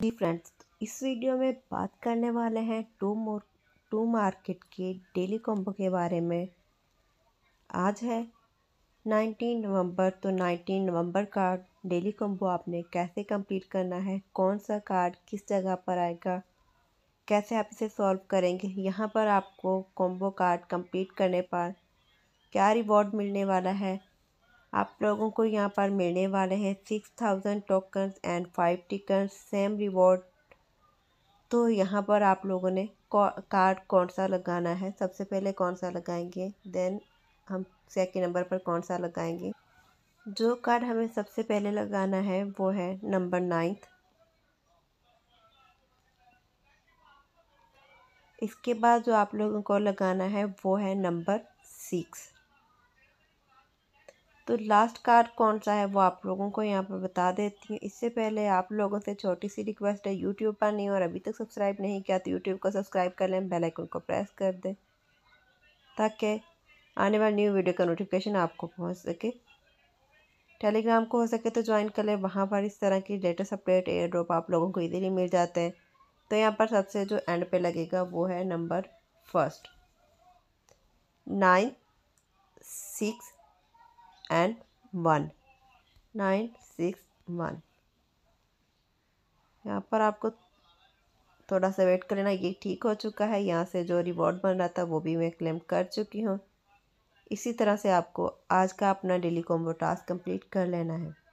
जी friends इस video में बात करने वाले हैं टू मोर टू मार्केट के डेली कॉम्बो के बारे में आज है 19 नवंबर तो 19 नवंबर का डेली कॉम्बो आपने कैसे कंप्लीट करना है कौन सा कार्ड किस जगह पर आएगा कैसे आप इसे सॉल्व करेंगे यहाँ पर आपको कॉम्बो कार्ड कंप्लीट करने पर क्या रिवॉर्ड मिलने वाला है आप लोगों को यहाँ पर मिलने वाले हैं six thousand token and five token same reward तो यहाँ पर आप लोगों ने कार्ड कौन सा लगाना है सबसे पहले कौन सा लगाएंगे देन हम सेकंड नंबर पर कौन सा लगाएंगे जो कार्ड हमें सबसे पहले लगाना है वो है नंबर नाइन्थ इसके बाद जो आप लोगों को लगाना है वो है नंबर सिक्स तो लास्ट कार्ड कौन सा है वो आप लोगों को यहाँ पर बता देती हूँ इससे पहले आप लोगों से छोटी सी रिक्वेस्ट है यूट्यूब पर नहीं और अभी तक सब्सक्राइब नहीं किया तो यूट्यूब को सब्सक्राइब कर लें बेल आइकन को प्रेस कर दें ताकि आने वाली न्यू वीडियो का नोटिफिकेशन आपको पहुँच सके टेलीग्राम को हो सके तो ज्वाइन कर लें वहाँ पर इस तरह की लेटेस्ट अपडेट एयर ड्रॉप आप लोगों को इजीली मिल जाते हैं तो यहाँ पर सबसे जो एंड पे लगेगा वो है number first nine six and one nine six one यहाँ पर आपको थोड़ा सा वेट कर लेना ये ठीक हो चुका है यहाँ से जो रिवॉर्ड बन रहा था वो भी मैं क्लेम कर चुकी हूँ इसी तरह से आपको आज का अपना डेली कॉम्बो टास्क कंप्लीट कर लेना है